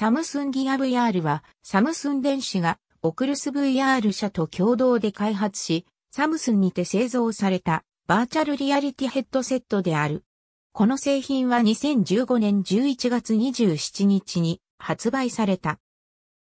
サムスンギア VR は、サムスン電子が、オクルス VR 社と共同で開発し、サムスンにて製造された、バーチャルリアリティヘッドセットである。この製品は2015年11月27日に発売された。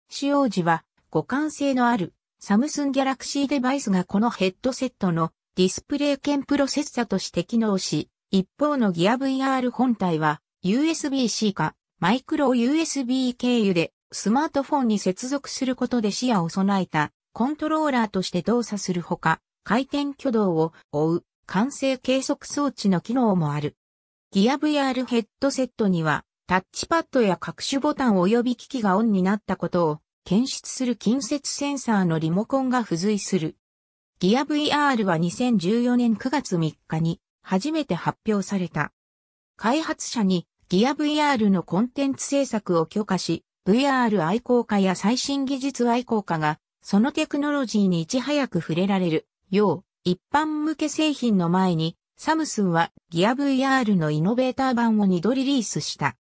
使用時は、互換性のある、サムスンギャラクシーデバイスがこのヘッドセットのディスプレイ兼プロセッサとして機能し、一方のギア VR 本体は USB-C かマイクロ USB 経由でスマートフォンに接続することで視野を備えたコントローラーとして動作するほか、回転挙動を追う完成計測装置の機能もある。ギア VR ヘッドセットにはタッチパッドや各種ボタン及び機器がオンになったことを検出する近接センサーのリモコンが付随する。ギア VR は2014年9月3日に初めて発表された。開発者にギア VR のコンテンツ制作を許可し、VR 愛好家や最新技術愛好家が、そのテクノロジーにいち早く触れられる、よう、一般向け製品の前に、サムスンはギア VR のイノベーター版を2度リリースした。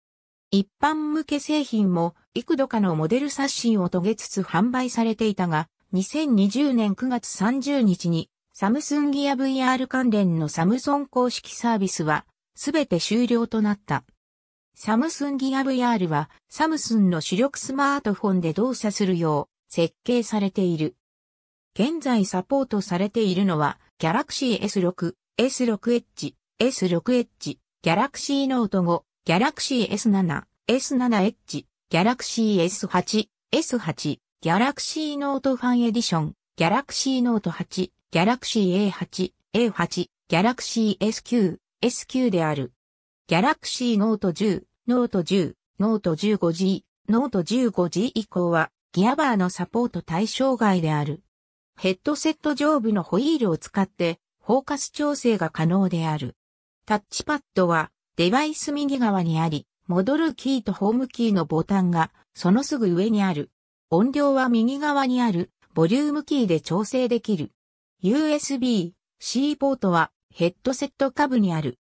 一般向け製品も幾度かのモデル刷新を遂げつつ販売されていたが、2020年9月30日にサムスンギア VR 関連のサムソン公式サービスはすべて終了となった。サムスンギア VR は、サムスンの主力スマートフォンで動作するよう設計されている。現在サポートされているのは、Galaxy S6、S6H、S6H、Galaxy Note 5、Galaxy S7、S7H、Galaxy S8、S8、Galaxy Note Fan Edition、Galaxy Note 8、Galaxy A8、A8、Galaxy S9、S9 である。ギャラクシーノート10、ノート10、ノート 15G、ノート 15G 以降はギアバーのサポート対象外である。ヘッドセット上部のホイールを使ってフォーカス調整が可能である。タッチパッドはデバイス右側にあり、戻るキーとホームキーのボタンがそのすぐ上にある。音量は右側にあるボリュームキーで調整できる。USB-C ポートはヘッドセット下部にある。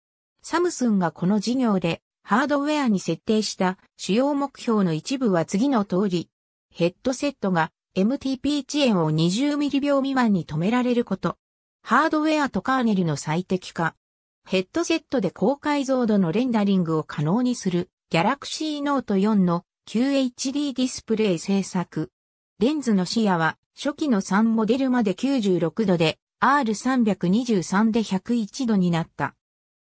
サムスンがこの事業でハードウェアに設定した主要目標の一部は次の通り、ヘッドセットが MTP 遅延を 20mm 秒未満に止められること、ハードウェアとカーネルの最適化、ヘッドセットで高解像度のレンダリングを可能にする Galaxy Note 4の QHD ディスプレイ制作。レンズの視野は初期の3モデルまで96度で R323 で101度になった。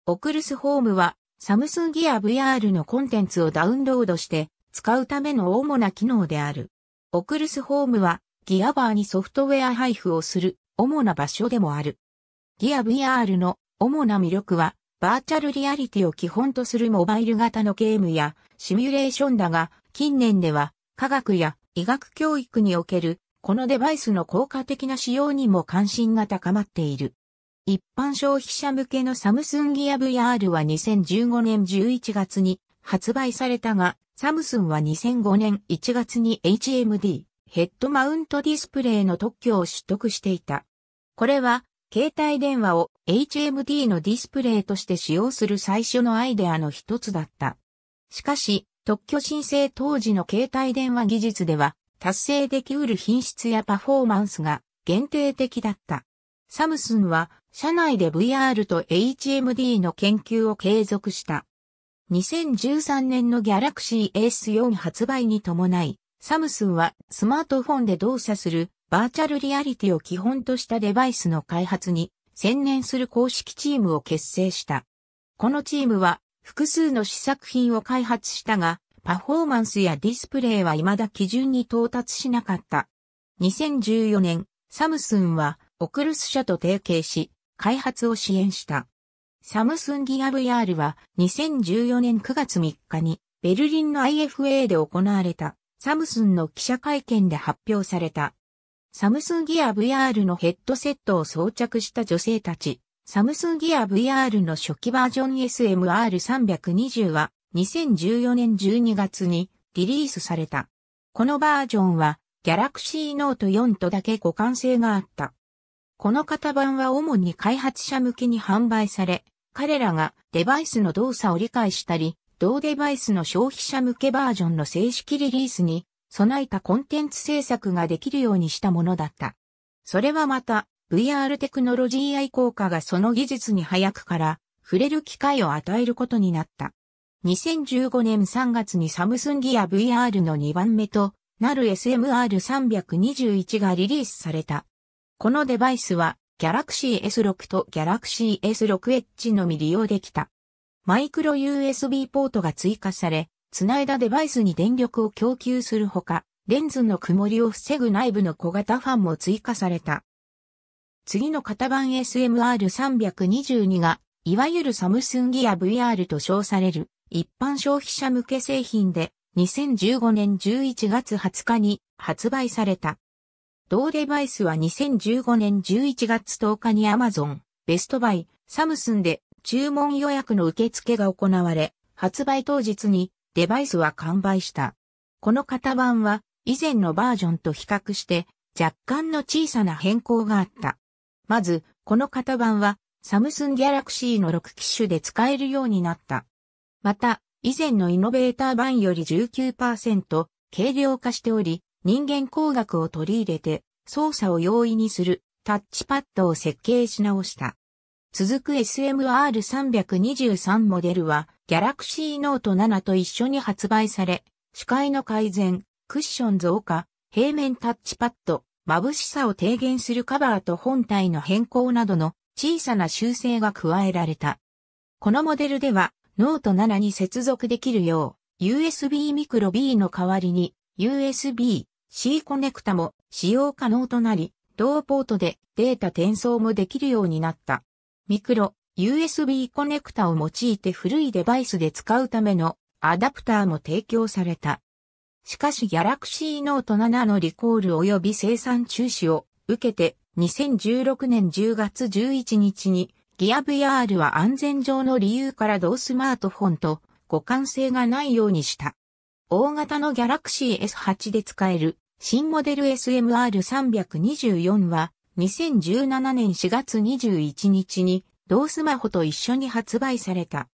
オクルスホームは、サムスンギア VR のコンテンツをダウンロードして使うための主な機能である。オクルスホームは、ギアバーにソフトウェア配布をする主な場所でもある。ギア VR の主な魅力は、バーチャルリアリティを基本とするモバイル型のゲームやシミュレーションだが、近年では科学や医学教育におけるこのデバイスの効果的な使用にも関心が高まっている。一般消費者向けのサムスンギア VR は2015年11月に発売されたが、サムスンは2005年1月に HMD ヘッドマウントディスプレイの特許を取得していた。これは、携帯電話を HMD のディスプレイとして使用する最初のアイデアの一つだった。しかし、特許申請当時の携帯電話技術では、達成できうる品質やパフォーマンスが限定的だった。サムスンは社内で VR と HMD の研究を継続した。2013年の Galaxy S4 発売に伴い、サムスンはスマートフォンで動作するバーチャルリアリティを基本としたデバイスの開発に専念する公式チームを結成した。このチームは複数の試作品を開発したが、パフォーマンスやディスプレイは未だ基準に到達しなかった。2014年、サムスンはオクルス社と提携し、開発を支援した。サムスンギア VR は2014年9月3日にベルリンの IFA で行われたサムスンの記者会見で発表された。サムスンギア VR のヘッドセットを装着した女性たち。サムスンギア VR の初期バージョン SMR320 は2014年12月にリリースされた。このバージョンはギャラクシーノート4とだけ互換性があった。この型番は主に開発者向けに販売され、彼らがデバイスの動作を理解したり、同デバイスの消費者向けバージョンの正式リリースに備えたコンテンツ制作ができるようにしたものだった。それはまた、VR テクノロジー愛好家がその技術に早くから触れる機会を与えることになった。2015年3月にサムスンギア VR の2番目となる SMR321 がリリースされた。このデバイスは Galaxy S6 と Galaxy S6Edge のみ利用できた。マイクロ USB ポートが追加され、繋いだデバイスに電力を供給するほか、レンズの曇りを防ぐ内部の小型ファンも追加された。次の型番 SMR322 が、いわゆるサムスンギア VR と称される一般消費者向け製品で、2015年11月20日に発売された。同デバイスは2015年11月10日に Amazon、ベストバイ、サムスンで注文予約の受付が行われ、発売当日にデバイスは完売した。この型番は以前のバージョンと比較して若干の小さな変更があった。まず、この型番はサムスンギャラクシーの6機種で使えるようになった。また、以前のイノベーター版より19%軽量化しており、人間工学を取り入れて操作を容易にするタッチパッドを設計し直した。続く SMR323 モデルは Galaxy Note 7と一緒に発売され、視界の改善、クッション増加、平面タッチパッド、眩しさを低減するカバーと本体の変更などの小さな修正が加えられた。このモデルでは、ノート7に接続できるよう、USB ミクロ B の代わりに、USB C コネクタも使用可能となり、同ポートでデータ転送もできるようになった。ミクロ、USB コネクタを用いて古いデバイスで使うためのアダプターも提供された。しかし Galaxy Note 7のリコール及び生産中止を受けて2016年10月11日にギア VR は安全上の理由から同スマートフォンと互換性がないようにした。大型の Galaxy S8 で使える新モデル SMR324 は2017年4月21日に同スマホと一緒に発売された。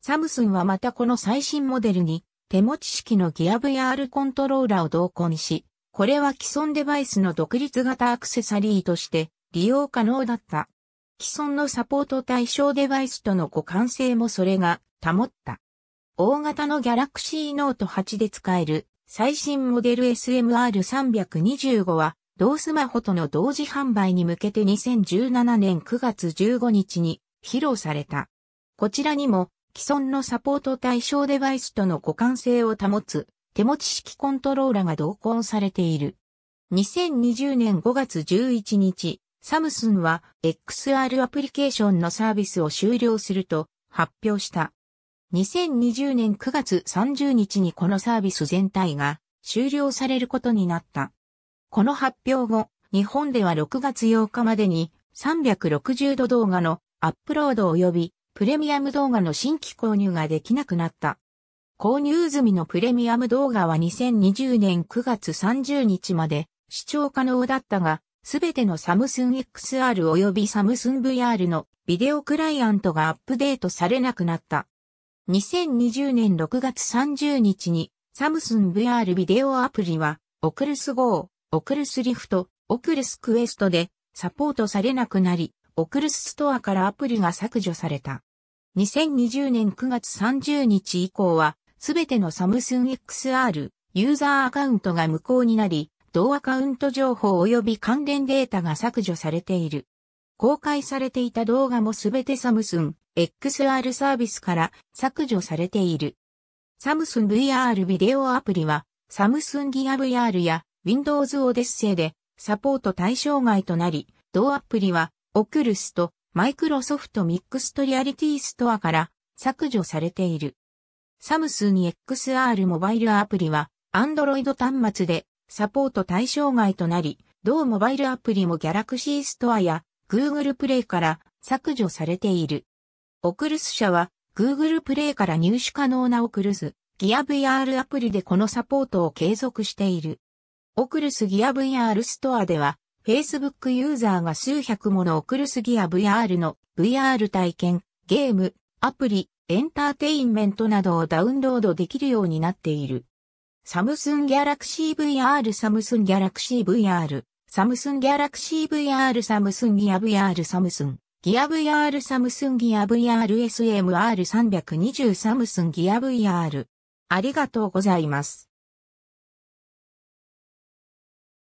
サムスンはまたこの最新モデルに手持ち式のギア VR コントローラーを同梱し、これは既存デバイスの独立型アクセサリーとして利用可能だった。既存のサポート対象デバイスとの互換性もそれが保った。大型のギャラクシーノート8で使える最新モデル SMR325 は、同スマホとの同時販売に向けて2017年9月15日に披露された。こちらにも既存のサポート対象デバイスとの互換性を保つ手持ち式コントローラが同梱されている。2020年5月11日、サムスンは XR アプリケーションのサービスを終了すると発表した。2020年9月30日にこのサービス全体が終了されることになった。この発表後、日本では6月8日までに360度動画のアップロード及びプレミアム動画の新規購入ができなくなった。購入済みのプレミアム動画は2020年9月30日まで視聴可能だったが、すべてのサムスン XR 及びサムスン VR のビデオクライアントがアップデートされなくなった。2020年6月30日に、サムスン VR ビデオアプリは、オクルス GO、オクルスリフト、オクルスクエストでサポートされなくなり、オクルスストアからアプリが削除された。2020年9月30日以降は、すべてのサムスン XR ユーザーアカウントが無効になり、同アカウント情報及び関連データが削除されている。公開されていた動画もすべてサムスン XR サービスから削除されている。サムスン VR ビデオアプリは、サムスンギア VR や Windows オデッセイでサポート対象外となり、同アプリは、o c ル l u s と Microsoft Mixed Reality Store から削除されている。サムスン XR モバイルアプリは、Android 端末でサポート対象外となり、同モバイルアプリも Galaxy Store や Google Play から削除されている。オクルス社は Google プレイから入手可能なオクルスギア VR アプリでこのサポートを継続している。オクルスギア VR ストアでは Facebook ユーザーが数百ものオクルスギア VR の VR 体験、ゲーム、アプリ、エンターテインメントなどをダウンロードできるようになっている。サムスンギャラクシー VR サムスンギャラクシー VR サムスンギャラクシー VR サムスンギア VR サムスンギア VR サムスンギア VRSMR320 サムスンギア VR。ありがとうございます。